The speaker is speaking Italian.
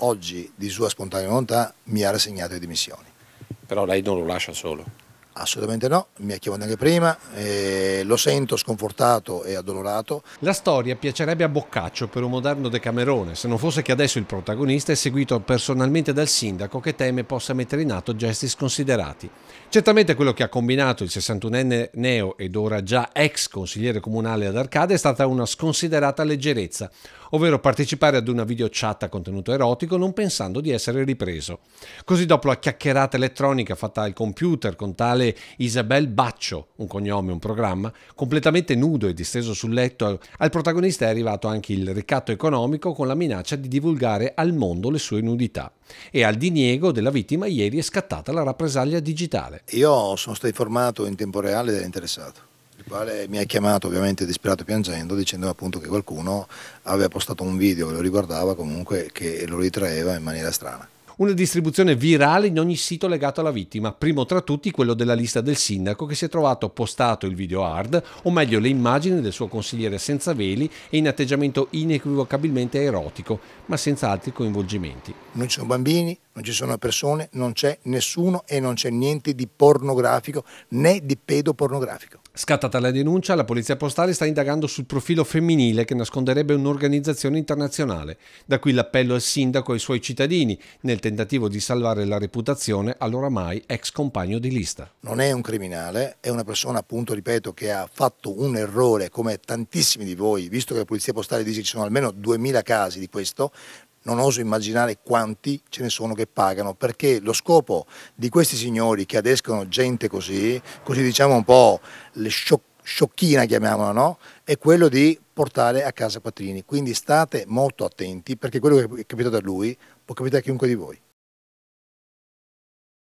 Oggi, di sua spontanea volontà, mi ha rassegnato le dimissioni. Però lei non lo lascia solo? Assolutamente no, mi ha chiamato anche prima, eh, lo sento sconfortato e addolorato. La storia piacerebbe a Boccaccio per un moderno Decamerone, se non fosse che adesso il protagonista è seguito personalmente dal sindaco che teme possa mettere in atto gesti sconsiderati. Certamente quello che ha combinato il 61enne neo ed ora già ex consigliere comunale ad Arcade è stata una sconsiderata leggerezza, ovvero partecipare ad una video chat a contenuto erotico non pensando di essere ripreso. Così dopo la chiacchierata elettronica fatta al computer con tale Isabel Baccio, un cognome, un programma, completamente nudo e disteso sul letto, al protagonista è arrivato anche il ricatto economico con la minaccia di divulgare al mondo le sue nudità. E al diniego della vittima ieri è scattata la rappresaglia digitale. Io sono stato informato in tempo reale ed è interessato il quale mi ha chiamato ovviamente disperato e piangendo dicendo appunto che qualcuno aveva postato un video che lo riguardava comunque che lo ritraeva in maniera strana una distribuzione virale in ogni sito legato alla vittima, primo tra tutti quello della lista del sindaco che si è trovato postato il video hard, o meglio le immagini del suo consigliere senza veli e in atteggiamento inequivocabilmente erotico, ma senza altri coinvolgimenti. Non ci sono bambini, non ci sono persone, non c'è nessuno e non c'è niente di pornografico né di pedopornografico. Scattata la denuncia, la Polizia Postale sta indagando sul profilo femminile che nasconderebbe un'organizzazione internazionale. Da qui l'appello al sindaco e ai suoi cittadini nel tentativo di salvare la reputazione allora mai ex compagno di lista. Non è un criminale, è una persona appunto, ripeto, che ha fatto un errore come tantissimi di voi, visto che la Polizia Postale dice che ci sono almeno 2000 casi di questo, non oso immaginare quanti ce ne sono che pagano, perché lo scopo di questi signori che adescono gente così, così diciamo un po' le sciocche sciocchina, chiamiamola, no? è quello di portare a casa Quattrini. Quindi state molto attenti perché quello che è capitato a lui può capitare a chiunque di voi.